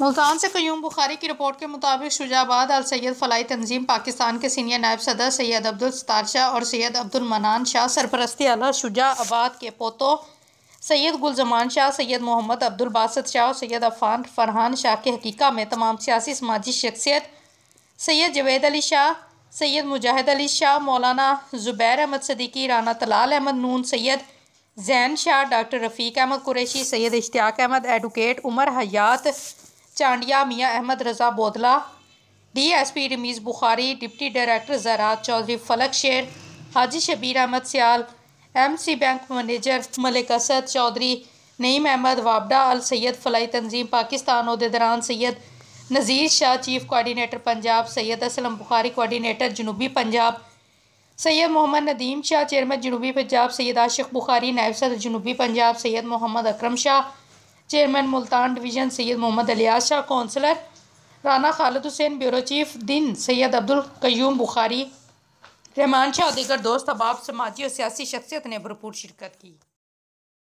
मुल्तान से क्यूम बुखारी की रिपोर्ट के मुताबिक शुजाबाद अल सैद फलाई तंजीम पाकिस्तान के सीनियर नायब सदर सैयद अब्दुल सतार शाह और सैयद अब्दुल मनान शाह सरपरस्ती अला आबाद के पोतों सैयद गुलजमान शाह सैयद मोहम्मद अब्दुल बासत शाह और सैयद अफान फरहान शाह के हकीका में तमाम सियासी समाजी शख्सियत सैयद जवेद अली शाह सैयद मुजाहिद Ali Shah Maulana Zubair Ahmed Siddiqui Rana Talal Ahmed Noon Syed Zain Shah doctor Rafiq Ahmed Qureshi Syed Ishtiaq Ahmed advocate Umar Hayat Chandia Mian Ahmed Raza S DSP Rameez Bukhari deputy director ज़रात Chaudhry Falak Sher Haji Shabbir Ahmed Sial MC bank manager Malik Asad Chaudhry Naeem Ahmed वाबडा अल सैयद फलाई तंजीम पाकिस्तान अहदेदरान Syed Nazir Shah chief coordinator Punjab Syed Aslam Bukhari coordinator जनूबी पंजाब सैयद मोहम्मद नदीम शाह चेयरमैन जनूबी पंजाब सैयद आशिक बुखारी नायब सदर जनूबी Punjab Syed Mohammad Akram Shah chairman Multan division Syed Mohammad Aliya Shah councillor Rana Khalid Hussain bureau chief दिन सैयद अब्दुल कयूम बुखारी रहमान शाह दीगर दोस्त अहबाब समाजी और सियासी शख्सियत ने भरपूर शिरकत की